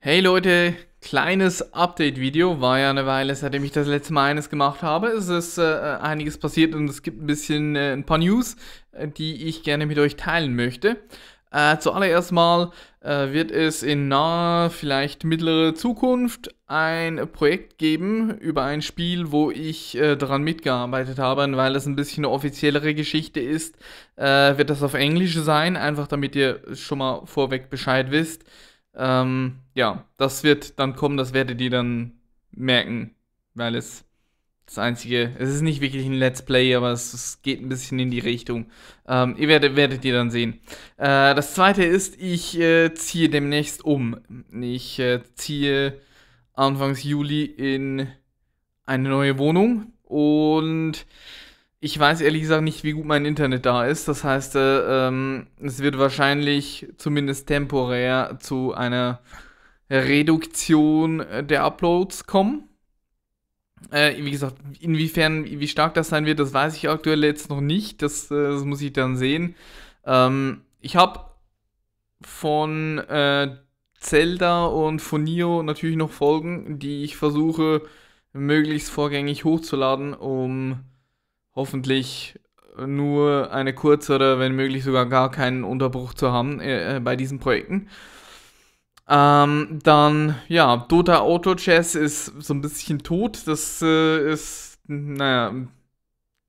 Hey Leute, kleines Update-Video. War ja eine Weile, seitdem ich das letzte Mal eines gemacht habe. Es ist äh, einiges passiert und es gibt ein bisschen äh, ein paar News, äh, die ich gerne mit euch teilen möchte. Äh, zuallererst mal äh, wird es in naher, vielleicht mittlere Zukunft ein Projekt geben über ein Spiel, wo ich daran mitgearbeitet habe. Und weil es ein bisschen eine offiziellere Geschichte ist, wird das auf Englisch sein, einfach damit ihr schon mal vorweg Bescheid wisst. Ähm, ja, das wird dann kommen, das werdet ihr dann merken, weil es das einzige, es ist nicht wirklich ein Let's Play, aber es, es geht ein bisschen in die Richtung. Ähm, ihr werdet, werdet ihr dann sehen. Äh, das zweite ist, ich äh, ziehe demnächst um. Ich äh, ziehe Anfangs Juli in eine neue Wohnung und ich weiß ehrlich gesagt nicht, wie gut mein Internet da ist. Das heißt, äh, ähm, es wird wahrscheinlich zumindest temporär zu einer Reduktion äh, der Uploads kommen. Äh, wie gesagt, inwiefern, wie stark das sein wird, das weiß ich aktuell jetzt noch nicht. Das, äh, das muss ich dann sehen. Ähm, ich habe von äh, Zelda und von Nio natürlich noch Folgen, die ich versuche, möglichst vorgängig hochzuladen, um hoffentlich nur eine kurze oder wenn möglich sogar gar keinen Unterbruch zu haben äh, äh, bei diesen Projekten. Ähm, dann, ja, Dota Auto Chess ist so ein bisschen tot. Das äh, ist, naja,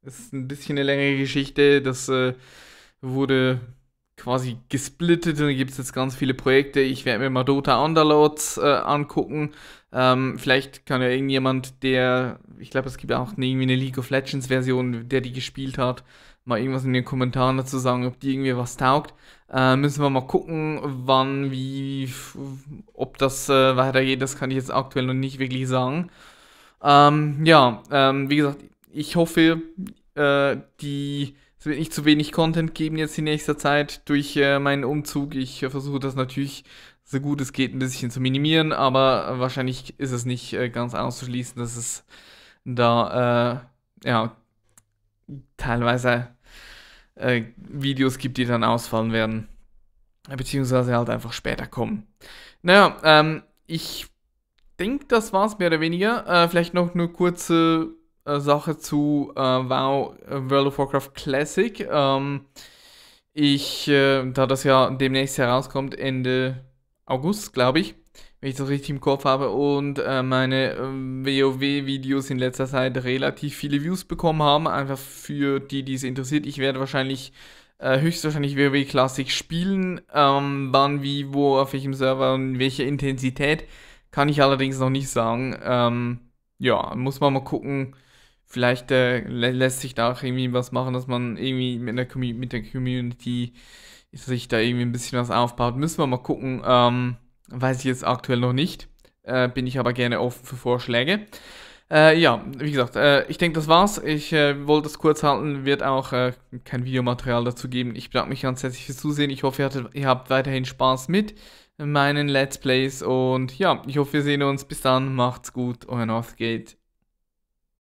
ist ein bisschen eine längere Geschichte. Das äh, wurde quasi gesplittet und da gibt es jetzt ganz viele Projekte. Ich werde mir mal Dota Underlords äh, angucken. Ähm, vielleicht kann ja irgendjemand, der, ich glaube, es gibt auch irgendwie eine League of Legends Version, der die gespielt hat, mal irgendwas in den Kommentaren dazu sagen, ob die irgendwie was taugt. Äh, müssen wir mal gucken, wann, wie, ob das äh, weitergeht. Das kann ich jetzt aktuell noch nicht wirklich sagen. Ähm, ja, ähm, wie gesagt, ich hoffe, äh, die es wird nicht zu wenig Content geben jetzt in nächster Zeit durch äh, meinen Umzug. Ich äh, versuche das natürlich so gut es geht ein bisschen zu minimieren, aber wahrscheinlich ist es nicht äh, ganz auszuschließen, dass es da äh, ja teilweise äh, Videos gibt, die dann ausfallen werden. Beziehungsweise halt einfach später kommen. Naja, ähm, ich denke, das war es mehr oder weniger. vielleicht noch eine kurze äh, Sache zu äh, WoW äh, World of Warcraft Classic. Ähm, ich, äh, da das ja demnächst herauskommt, Ende August, glaube ich, wenn ich das richtig im Kopf habe, und äh, meine ähm, WoW-Videos in letzter Zeit relativ viele Views bekommen haben, einfach für die, die es interessiert. Ich werde wahrscheinlich äh, höchstwahrscheinlich WoW Classic spielen, ähm, wann, wie, wo, auf welchem Server und welche Intensität, kann ich allerdings noch nicht sagen. Ähm, ja, muss man mal gucken, vielleicht äh, lässt sich da auch irgendwie was machen, dass man irgendwie mit der, mit der Community sich da irgendwie ein bisschen was aufbaut. Müssen wir mal gucken. Ähm, weiß ich jetzt aktuell noch nicht. Äh, bin ich aber gerne offen für Vorschläge. Äh, ja, wie gesagt, äh, ich denke, das war's. Ich äh, wollte es kurz halten, wird auch äh, kein Videomaterial dazu geben. Ich bedanke mich ganz herzlich fürs Zusehen. Ich hoffe, ihr, hattet, ihr, habt weiterhin Spaß mit meinen Let's Plays und ja, ich hoffe, wir sehen uns. Bis dann, macht's gut, euer Northgate.